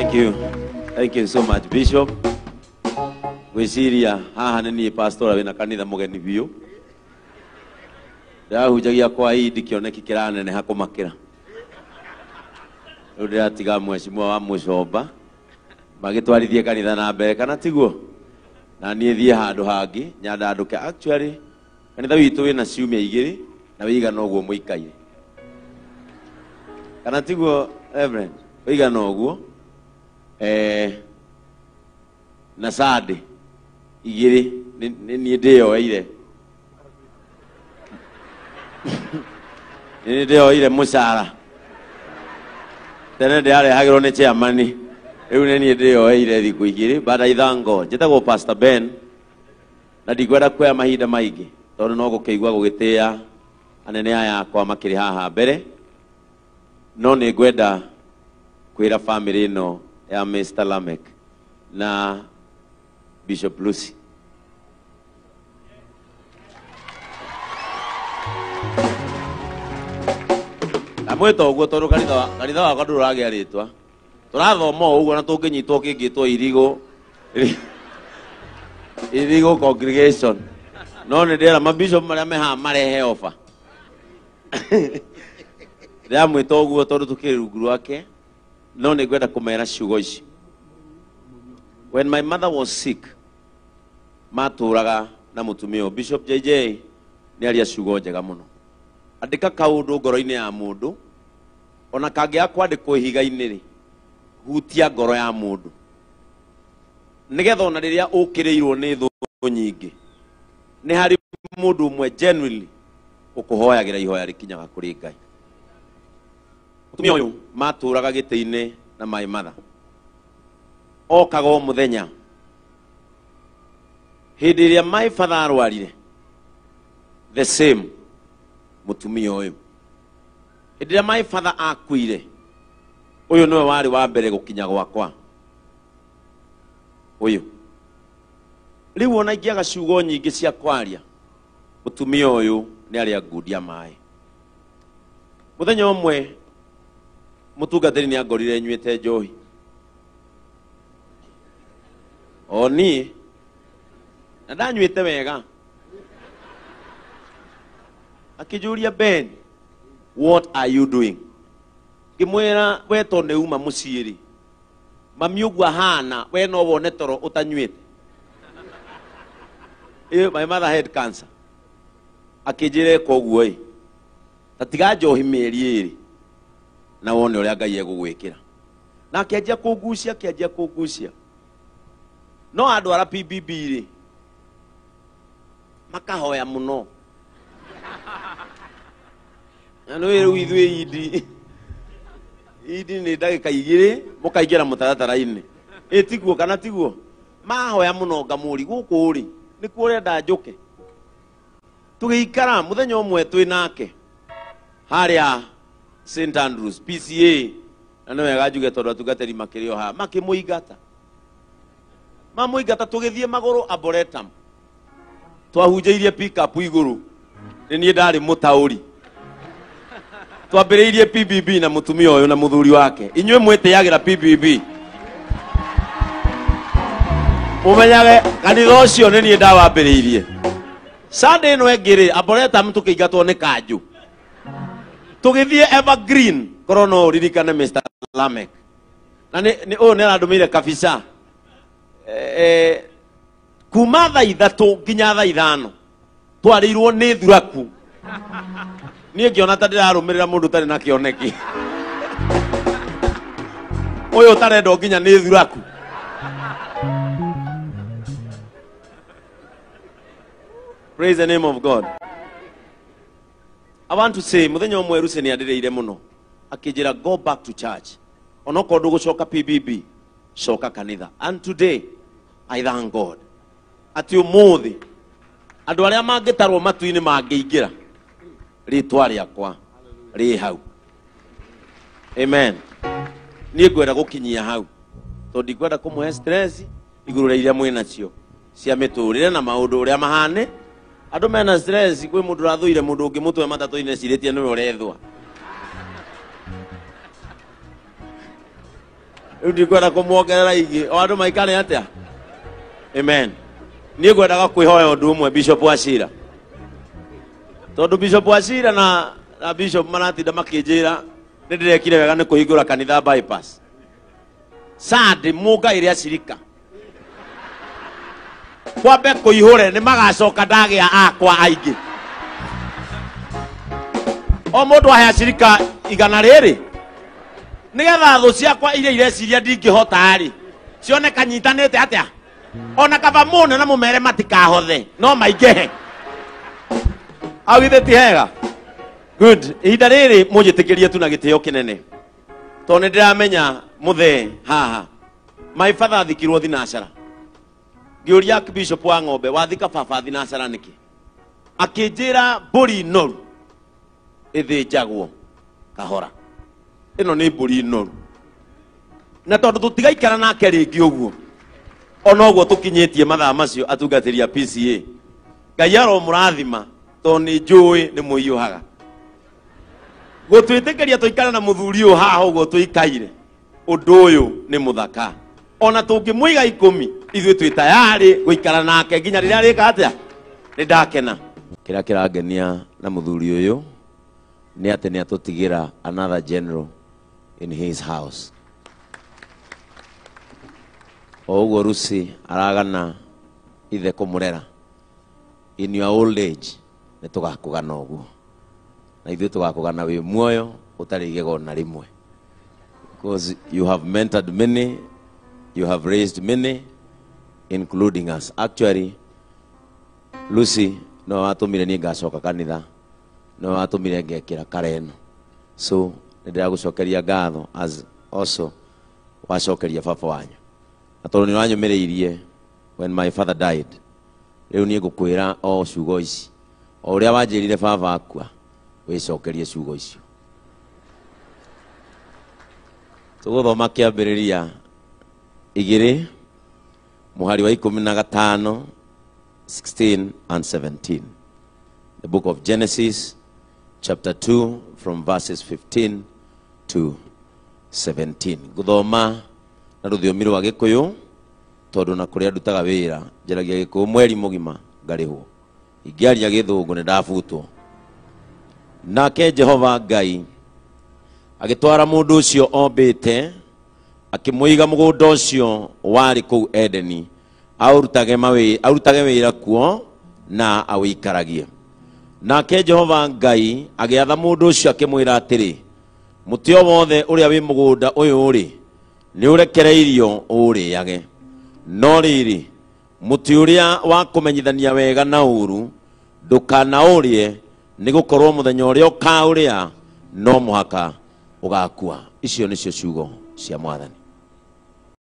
Thank you. Thank you so much, Bishop. Gwiciria haha nĩ niĩ pastora wĩna kanitha mũgeni biũ. Ndĩrahunjagia kwa Eid kĩoneki kĩraneneha kũmakĩra. Rĩu ndĩratiga mheshimiwa wa Mũcomba magĩtwarithie kanitha na mbere kana tiguo na niĩ hagi. handũ hangĩ nyandandũke actually kanitha witũ wĩna ciumia igĩrĩ na wĩigana ũguo mũikaire kana tiguo reverend wĩigana ũguo Eh, na igäri nändä yo ire må cara tene ndä rarehagä rwo nä c amani rä u nä niä ndä yoeire hingå igi ri ithngo njä tagwo na ndingwenda kwäya mahinda maingä tondå no gå käigua gå gä tä a anene ayakwa makä rä haha mbere no nä ngwenda kwä ra bamä rä ä no ya Mr. Lamek na Bishop Lucy. mwita å guo tondå kanitha wa ndå ragä a rä twa tå rathoma å guo na tå ngä nyitwo kä ngä two congregation no ne ndä ra mabishop marä a mehaga marehe oba ndä ramwä ta å guo tondå tå kä rungu no nä ngwenda kå mera ciugo ici when my mother was sick matå raga na må tumia å bishop jj nä aria ciugo njega må no andä ka ndå ngoro-inä ya må ndå ona kangä akwandä kwo ihiga-inä rä hutia ngoro ya må ndå nä getha ona rä rä a å kä rä irwo nä thå nyingä nä harä må ndå å mwe å kå hoyagä ra ihoya rä kinyaga kå rä ngai mutumia uyu maturaga gite-ini na mai matha okaga o muthenya hindi iria mai batha arwarire the same mutumia uyu hindi iria mai batha akuire uyu niwe wari wa mbere gukinya gwakwa uyu riu ona ingiaga ciugo nyingi cia kwaria mutumia uyu ni aria ngudia mai muthenya umwe mutungatiri nä angorire nyuä te njohi o niä na ndanyuä te wega akä ben what are you doing ngä weto ne uma må ciä rä mami å guo hana we no wone toro å tanyuä te my mother had cancer akä njä koguo ä tatiga njohi mä eri ä rä na wone å rä a ngai egågwä na akĩanjia anjia kå ngucia no ara pbb rä makahoya mũno na nä rä u ithuä indi e indi e nä ndagä ka igä rä må kaingä ra må taratara-inä ä tiguo kana tiguo mahoya må no ngamå ri gå kå rä nä kuo å rä enda njå ke tå gä ikara må thenya å mwe twä nake harä a St Andrews PCA na nä wega njuge tondå atungateri makä rä o haa makä må ingata mamå ingata tå gä thiä magå rå aboretam twahunjä irie pickup igå rå nä niä ndarä må taå ri twambä rä irie pbb na må tumia å yå na må thuri wake inyuä mwä tä yagä ra pbb må menyage kanitha å cio nä niä ndawambä rä irie ä no ä ngä rä aboretam tå kä ingatwo nä kanjå tugithie evergreen korwo no uririkane Mr Lamek na ni ni ũyũ nĩ arandumiire kabisa eh, e, kuma thaa ithatũ nginya tha ithano twarĩirwo ni thuraku niĩ ngiona ta ndĩrarũmĩrĩra mundu tari na kĩoneki ũyũ ũtarendwo nginya ni thuraku praise the name of god i want to say muthenya umwe ruse ni adereire muno akinjira go back to church onoko ndu gucoka pbb coka kanitha and today i thank god ati umuthi andu aria mangitarwo matu-ini mangiingira ritwa riakwa ri hau amen niä ngwenda gå kinyia hau tondå ndikwenda kumuhe må he igå rå rä iria mwä nacio cia mä na maå ndå å mahane andå mena kwä må ndå rathå ire må ndå å ngä må twe matatå ine cirä tie nä we å rethwa rä u ndikwenda kå mwongerera ingä o andå maikare atä amen niä ngwendaga kwä hoya å ndå å mwe bishop tondå bishop wa na, na bishop maratinda makä njä ra nä ndä rekire wega nä kå hingå ra kanitha må ngaä rä acirika kwambe kuihure ni magacoka a akwa aingi o mundu ahea cirika igana riri getha thå ciakwa iria ireciria ndingä hotarä cionekanyitanä te atä a ona kaba må nena na må mere matikahothe no maingähe augithä ti hega good ihinda rä rä må njä tä kä rie tu na gä tä o kä nene tondå nä ndä ramenya må thee haha maä batha thikirwo thinacara ngiuria bishop wa ng'ombe wathi kababathi na acara nĩkĩ akĩnjĩra mbũri noru ä kahora nä mbå ri noru na tå tigaikara nake rĩngĩ ũguo ona kinyä tie mathaa macio atungatĩria PCA ngai haga gå twä tä kä ria tå tũikare na mũthuri ũyũ haha ndå å yå nä må thaka ona ikå ikũmi ithuĩ twĩ tayarĩ gũikara nake nginya rĩrĩa rĩka atĩa nĩ ndakena kĩrĩa kĩrangenia na mũthuri ũyũ nĩ atĩ nĩ atũtigĩra another general in his house o ũguo rusi aragana ithe kũmũrera in your old age nĩ tũgakũgana ũguo na ithuĩ tũgakũgana wĩ muoyo ũtarĩ igego na rĩmwe because you have mentored many you have raised many including us. Actually, Lucy no watumire ni ngacoka kanitha no watumire ngekira kareno so ndiragucokeria ngatho as also wacokeria baba wanyu na tondu ni wanyumiriirie when my father died riu ni ngukwira o ciugo ici o uria wanjirire baba akua wicokerie ciugo icio tuguthoma kiambiriria igiri muhari wa ikumi na gatano 16 and 17 the book of genesis chapter 2 from verses 15 to 17 guthoma na ruthiomi rwa gikuyu tondu na kuria ndutaga wira njaragia gikuyu mweri mugima ngarihwo ingiaria githungu ni ndabutwo nake jehova ngai agitwara mundu ucio ombite akimuiga mugundo ucio wari kuu edeni aurutage mawe aurutage wira kuo na awikaragie nake jehova ngai agiatha mundu ucio akimwira atiri muti o wothe uria wi mugunda uyu ri ni urekereirio uriage no riri muti uria wa kumenyithania wega na uru ndukanaũrie nĩ gũkorwo mũthenya ũrĩa ũkaũrĩa no muhaka ugakua icio nicio ciugo cia mwathani